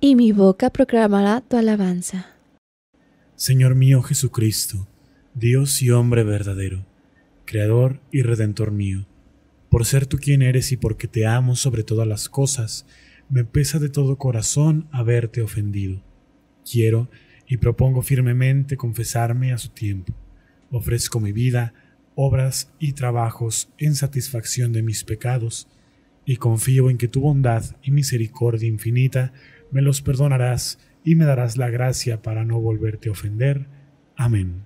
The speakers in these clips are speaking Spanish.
y mi boca proclamará tu alabanza. Señor mío Jesucristo, Dios y hombre verdadero, Creador y Redentor mío, por ser tú quien eres y porque te amo sobre todas las cosas, me pesa de todo corazón haberte ofendido. Quiero y propongo firmemente confesarme a su tiempo. Ofrezco mi vida, obras y trabajos en satisfacción de mis pecados, y confío en que tu bondad y misericordia infinita me los perdonarás y me darás la gracia para no volverte a ofender. Amén.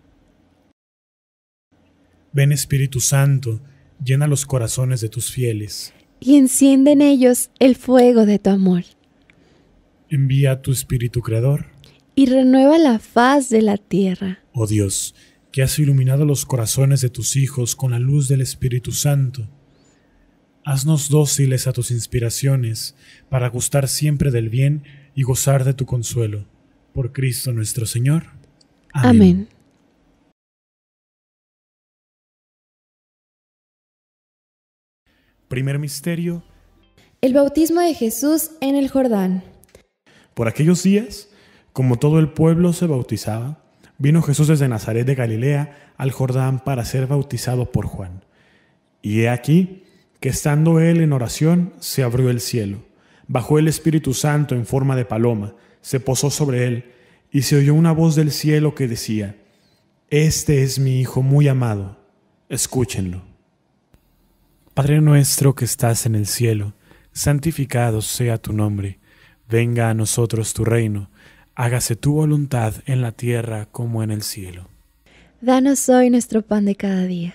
Ven Espíritu Santo, llena los corazones de tus fieles. Y enciende en ellos el fuego de tu amor. Envía a tu Espíritu Creador. Y renueva la faz de la tierra. Oh Dios, que has iluminado los corazones de tus hijos con la luz del Espíritu Santo Haznos dóciles a tus inspiraciones, para gustar siempre del bien y gozar de tu consuelo. Por Cristo nuestro Señor. Amén. Primer misterio. El bautismo de Jesús en el Jordán. Por aquellos días, como todo el pueblo se bautizaba, vino Jesús desde Nazaret de Galilea al Jordán para ser bautizado por Juan. Y he aquí, que estando él en oración, se abrió el cielo. Bajó el Espíritu Santo en forma de paloma, se posó sobre él, y se oyó una voz del cielo que decía, Este es mi Hijo muy amado, escúchenlo. Padre nuestro que estás en el cielo, santificado sea tu nombre, venga a nosotros tu reino, hágase tu voluntad en la tierra como en el cielo. Danos hoy nuestro pan de cada día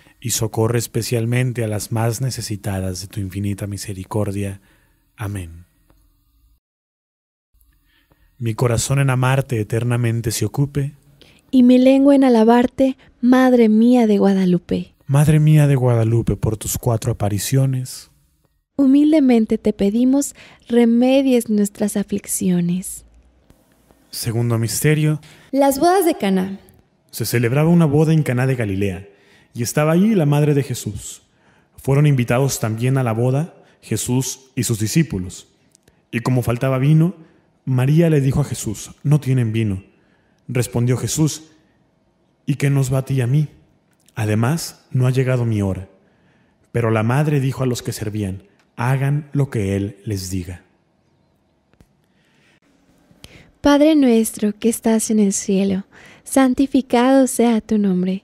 y socorre especialmente a las más necesitadas de tu infinita misericordia. Amén. Mi corazón en amarte eternamente se ocupe, y mi lengua en alabarte, Madre mía de Guadalupe. Madre mía de Guadalupe, por tus cuatro apariciones, humildemente te pedimos remedies nuestras aflicciones. Segundo misterio. Las bodas de Cana. Se celebraba una boda en Caná de Galilea y estaba allí la madre de Jesús. Fueron invitados también a la boda Jesús y sus discípulos. Y como faltaba vino, María le dijo a Jesús, no tienen vino. Respondió Jesús, ¿y qué nos va a ti y a mí? Además, no ha llegado mi hora. Pero la madre dijo a los que servían, hagan lo que Él les diga. Padre nuestro que estás en el cielo, santificado sea tu nombre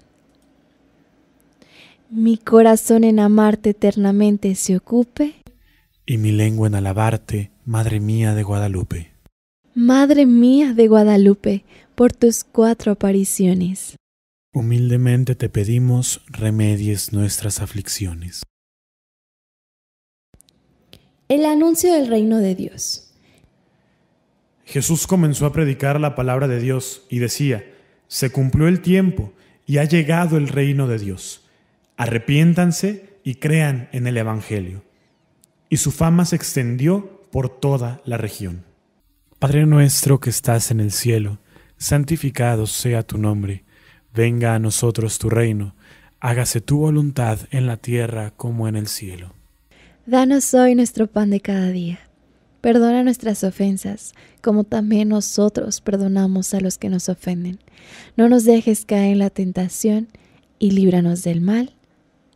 mi corazón en amarte eternamente se ocupe, y mi lengua en alabarte, Madre mía de Guadalupe. Madre mía de Guadalupe, por tus cuatro apariciones. Humildemente te pedimos remedies nuestras aflicciones. El anuncio del reino de Dios. Jesús comenzó a predicar la palabra de Dios y decía, se cumplió el tiempo y ha llegado el reino de Dios arrepiéntanse y crean en el Evangelio. Y su fama se extendió por toda la región. Padre nuestro que estás en el cielo, santificado sea tu nombre, venga a nosotros tu reino, hágase tu voluntad en la tierra como en el cielo. Danos hoy nuestro pan de cada día. Perdona nuestras ofensas, como también nosotros perdonamos a los que nos ofenden. No nos dejes caer en la tentación y líbranos del mal.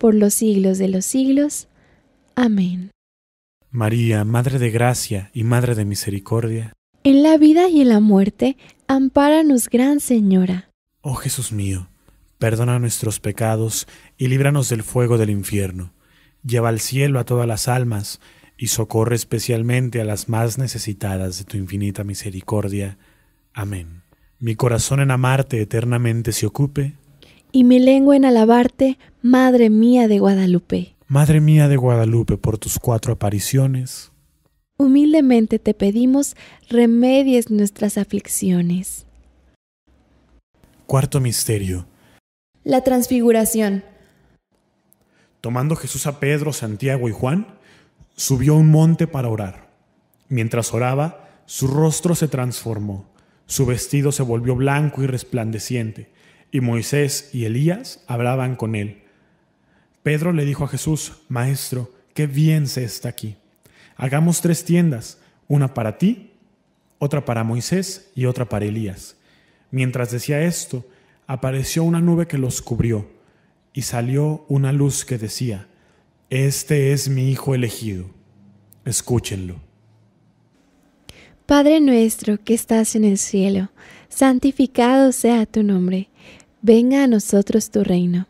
por los siglos de los siglos. Amén. María, Madre de Gracia y Madre de Misericordia, en la vida y en la muerte, ampáranos, Gran Señora. Oh Jesús mío, perdona nuestros pecados y líbranos del fuego del infierno. Lleva al cielo a todas las almas y socorre especialmente a las más necesitadas de tu infinita misericordia. Amén. Mi corazón en amarte eternamente se ocupe, y mi lengua en alabarte Madre mía de Guadalupe. Madre mía de Guadalupe, por tus cuatro apariciones. Humildemente te pedimos remedies nuestras aflicciones. Cuarto misterio. La transfiguración. Tomando Jesús a Pedro, Santiago y Juan, subió a un monte para orar. Mientras oraba, su rostro se transformó, su vestido se volvió blanco y resplandeciente, y Moisés y Elías hablaban con él. Pedro le dijo a Jesús, Maestro, qué bien se está aquí. Hagamos tres tiendas, una para ti, otra para Moisés y otra para Elías. Mientras decía esto, apareció una nube que los cubrió, y salió una luz que decía, Este es mi Hijo elegido, escúchenlo. Padre nuestro que estás en el cielo, santificado sea tu nombre, venga a nosotros tu reino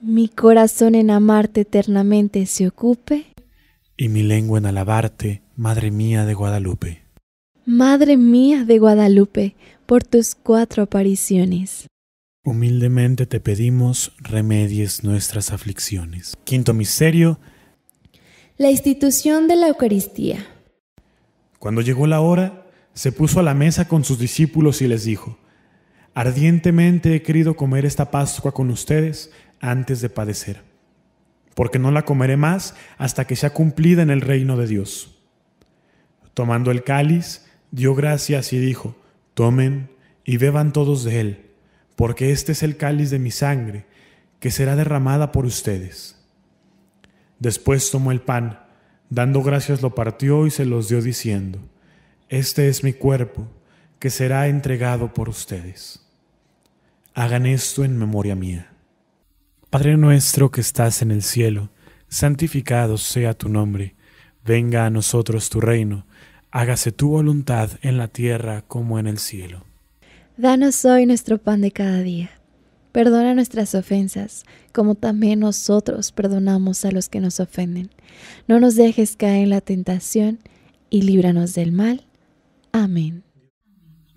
mi corazón en amarte eternamente se ocupe, y mi lengua en alabarte, Madre mía de Guadalupe. Madre mía de Guadalupe, por tus cuatro apariciones. Humildemente te pedimos remedies nuestras aflicciones. Quinto misterio. La institución de la Eucaristía. Cuando llegó la hora, se puso a la mesa con sus discípulos y les dijo, Ardientemente he querido comer esta Pascua con ustedes antes de padecer, porque no la comeré más hasta que sea cumplida en el reino de Dios. Tomando el cáliz, dio gracias y dijo, Tomen y beban todos de él, porque este es el cáliz de mi sangre, que será derramada por ustedes. Después tomó el pan, dando gracias lo partió y se los dio diciendo, Este es mi cuerpo que será entregado por ustedes. Hagan esto en memoria mía. Padre nuestro que estás en el cielo, santificado sea tu nombre, venga a nosotros tu reino, hágase tu voluntad en la tierra como en el cielo. Danos hoy nuestro pan de cada día. Perdona nuestras ofensas, como también nosotros perdonamos a los que nos ofenden. No nos dejes caer en la tentación y líbranos del mal. Amén.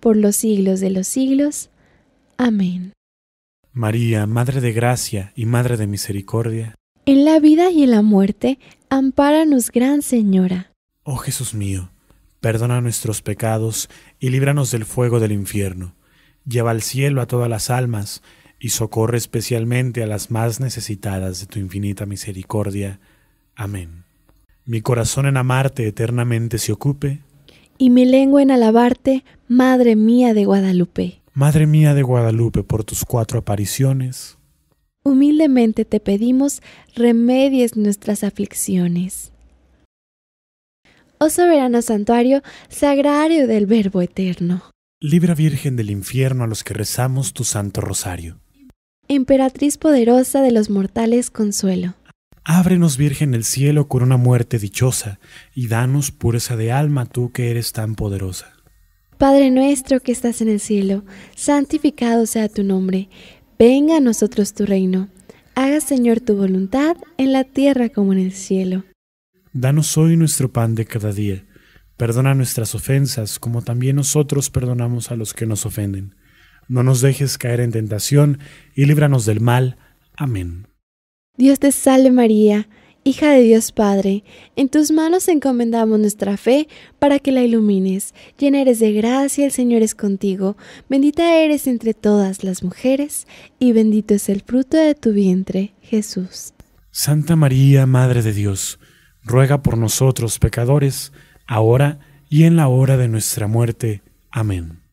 por los siglos de los siglos. Amén. María, Madre de Gracia y Madre de Misericordia, en la vida y en la muerte, ampáranos, Gran Señora. Oh Jesús mío, perdona nuestros pecados y líbranos del fuego del infierno. Lleva al cielo a todas las almas y socorre especialmente a las más necesitadas de tu infinita misericordia. Amén. Mi corazón en amarte eternamente se ocupe y mi lengua en alabarte, Madre mía de Guadalupe. Madre mía de Guadalupe, por tus cuatro apariciones. Humildemente te pedimos remedies nuestras aflicciones. Oh soberano santuario, sagrario del Verbo Eterno. Libra Virgen del infierno a los que rezamos tu santo rosario. Emperatriz poderosa de los mortales consuelo. Ábrenos, Virgen, el cielo con una muerte dichosa, y danos pureza de alma, tú que eres tan poderosa. Padre nuestro que estás en el cielo, santificado sea tu nombre, venga a nosotros tu reino, haga Señor tu voluntad en la tierra como en el cielo. Danos hoy nuestro pan de cada día, perdona nuestras ofensas como también nosotros perdonamos a los que nos ofenden. No nos dejes caer en tentación y líbranos del mal. Amén. Dios te salve María, hija de Dios Padre, en tus manos encomendamos nuestra fe para que la ilumines. Llena eres de gracia, el Señor es contigo, bendita eres entre todas las mujeres, y bendito es el fruto de tu vientre, Jesús. Santa María, Madre de Dios, ruega por nosotros pecadores, ahora y en la hora de nuestra muerte. Amén.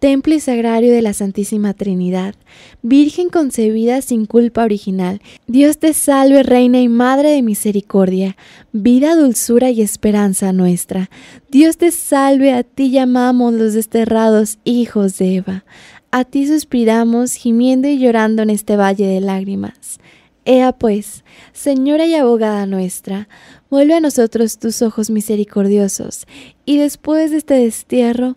templo y sagrario de la Santísima Trinidad, Virgen concebida sin culpa original, Dios te salve Reina y Madre de Misericordia, vida, dulzura y esperanza nuestra. Dios te salve, a ti llamamos los desterrados hijos de Eva, a ti suspiramos gimiendo y llorando en este valle de lágrimas. Ea pues, Señora y abogada nuestra, vuelve a nosotros tus ojos misericordiosos, y después de este destierro,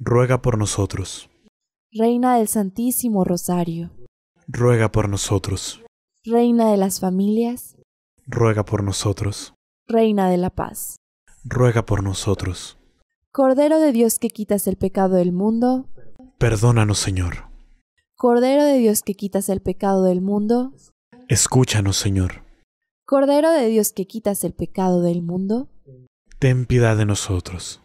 ruega por nosotros. Reina del Santísimo Rosario, ruega por nosotros. Reina de las familias, ruega por nosotros. Reina de la paz, ruega por nosotros. Cordero de Dios que quitas el pecado del mundo, perdónanos Señor. Cordero de Dios que quitas el pecado del mundo, escúchanos Señor. Cordero de Dios que quitas el pecado del mundo, ten piedad de nosotros.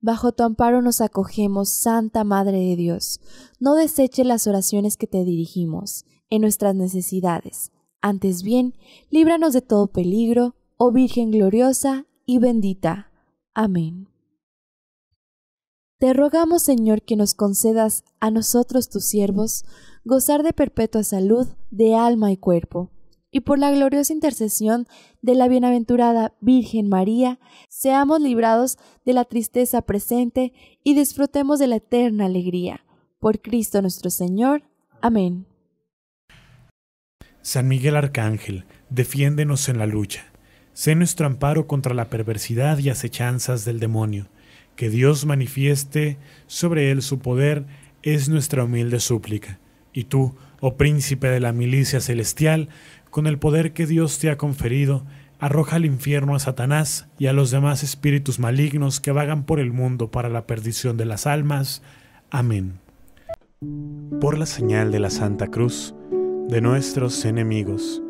Bajo tu amparo nos acogemos, Santa Madre de Dios. No deseche las oraciones que te dirigimos en nuestras necesidades. Antes bien, líbranos de todo peligro, oh Virgen gloriosa y bendita. Amén. Te rogamos, Señor, que nos concedas a nosotros tus siervos gozar de perpetua salud de alma y cuerpo y por la gloriosa intercesión de la bienaventurada Virgen María, seamos librados de la tristeza presente y disfrutemos de la eterna alegría. Por Cristo nuestro Señor. Amén. San Miguel Arcángel, defiéndenos en la lucha. Sé nuestro amparo contra la perversidad y acechanzas del demonio. Que Dios manifieste sobre él su poder es nuestra humilde súplica. Y tú, oh príncipe de la milicia celestial, con el poder que Dios te ha conferido, arroja al infierno a Satanás y a los demás espíritus malignos que vagan por el mundo para la perdición de las almas. Amén. Por la señal de la Santa Cruz, de nuestros enemigos,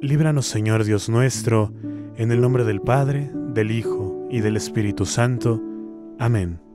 líbranos Señor Dios nuestro, en el nombre del Padre, del Hijo y del Espíritu Santo. Amén.